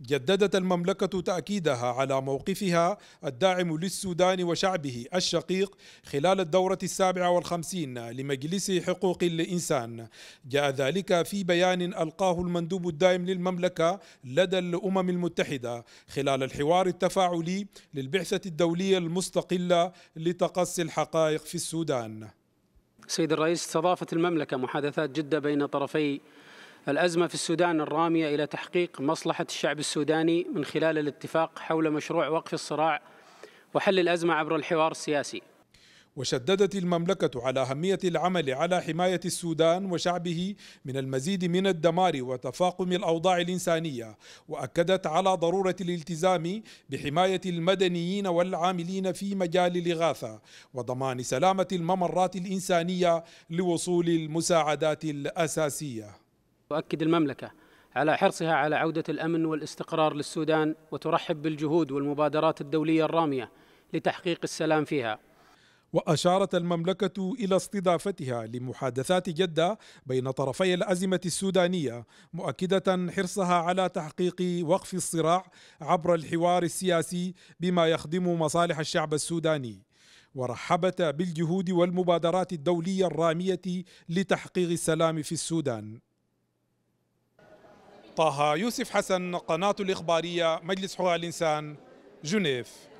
جددت المملكة تأكيدها على موقفها الداعم للسودان وشعبه الشقيق خلال الدورة السابعة والخمسين لمجلس حقوق الإنسان جاء ذلك في بيان ألقاه المندوب الدائم للمملكة لدى الأمم المتحدة خلال الحوار التفاعلي للبعثة الدولية المستقلة لتقصي الحقائق في السودان سيد الرئيس استضافت المملكة محادثات جدة بين طرفي الأزمة في السودان الرامية إلى تحقيق مصلحة الشعب السوداني من خلال الاتفاق حول مشروع وقف الصراع وحل الأزمة عبر الحوار السياسي وشددت المملكة على أهمية العمل على حماية السودان وشعبه من المزيد من الدمار وتفاقم الأوضاع الإنسانية وأكدت على ضرورة الالتزام بحماية المدنيين والعاملين في مجال الإغاثة وضمان سلامة الممرات الإنسانية لوصول المساعدات الأساسية تؤكد المملكة على حرصها على عودة الأمن والاستقرار للسودان وترحب بالجهود والمبادرات الدولية الرامية لتحقيق السلام فيها وأشارت المملكة إلى استضافتها لمحادثات جدة بين طرفي الأزمة السودانية مؤكدة حرصها على تحقيق وقف الصراع عبر الحوار السياسي بما يخدم مصالح الشعب السوداني ورحبت بالجهود والمبادرات الدولية الرامية لتحقيق السلام في السودان طه يوسف حسن قناة الإخبارية مجلس حقوق الإنسان جنيف